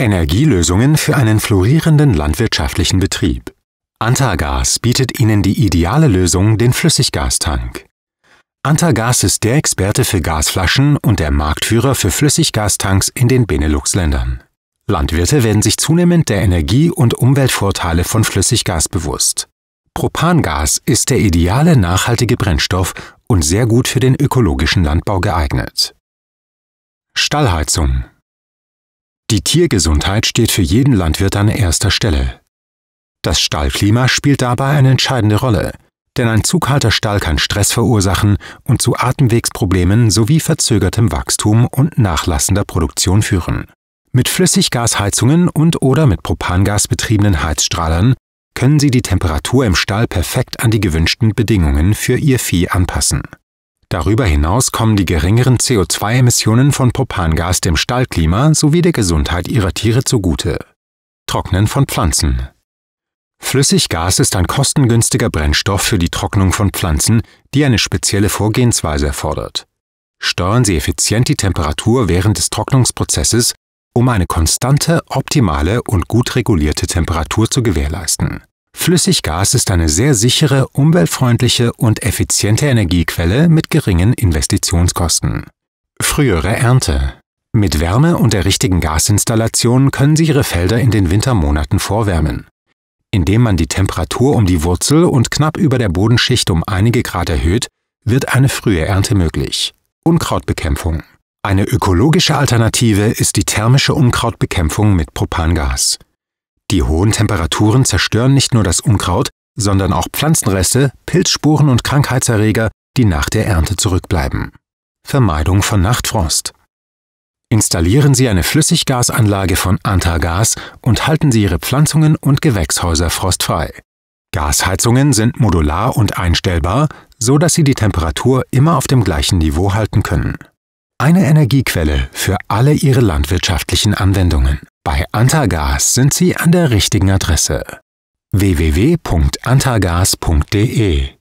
Energielösungen für einen florierenden landwirtschaftlichen Betrieb. Antagas bietet Ihnen die ideale Lösung, den Flüssiggastank. Antagas ist der Experte für Gasflaschen und der Marktführer für Flüssiggastanks in den Benelux-Ländern. Landwirte werden sich zunehmend der Energie- und Umweltvorteile von Flüssiggas bewusst. Propangas ist der ideale nachhaltige Brennstoff und sehr gut für den ökologischen Landbau geeignet. Stallheizung die Tiergesundheit steht für jeden Landwirt an erster Stelle. Das Stallklima spielt dabei eine entscheidende Rolle, denn ein Stall kann Stress verursachen und zu Atemwegsproblemen sowie verzögertem Wachstum und nachlassender Produktion führen. Mit Flüssiggasheizungen und oder mit Propangas betriebenen Heizstrahlern können Sie die Temperatur im Stall perfekt an die gewünschten Bedingungen für Ihr Vieh anpassen. Darüber hinaus kommen die geringeren CO2-Emissionen von Propangas dem Stallklima sowie der Gesundheit ihrer Tiere zugute. Trocknen von Pflanzen Flüssiggas ist ein kostengünstiger Brennstoff für die Trocknung von Pflanzen, die eine spezielle Vorgehensweise erfordert. Steuern Sie effizient die Temperatur während des Trocknungsprozesses, um eine konstante, optimale und gut regulierte Temperatur zu gewährleisten. Flüssiggas ist eine sehr sichere, umweltfreundliche und effiziente Energiequelle mit geringen Investitionskosten. Frühere Ernte Mit Wärme und der richtigen Gasinstallation können Sie Ihre Felder in den Wintermonaten vorwärmen. Indem man die Temperatur um die Wurzel und knapp über der Bodenschicht um einige Grad erhöht, wird eine frühe Ernte möglich. Unkrautbekämpfung eine ökologische Alternative ist die thermische Unkrautbekämpfung mit Propangas. Die hohen Temperaturen zerstören nicht nur das Unkraut, sondern auch Pflanzenreste, Pilzsporen und Krankheitserreger, die nach der Ernte zurückbleiben. Vermeidung von Nachtfrost. Installieren Sie eine Flüssiggasanlage von Antagas und halten Sie Ihre Pflanzungen und Gewächshäuser frostfrei. Gasheizungen sind modular und einstellbar, so dass Sie die Temperatur immer auf dem gleichen Niveau halten können. Eine Energiequelle für alle Ihre landwirtschaftlichen Anwendungen. Bei Antagas sind Sie an der richtigen Adresse. www.antagas.de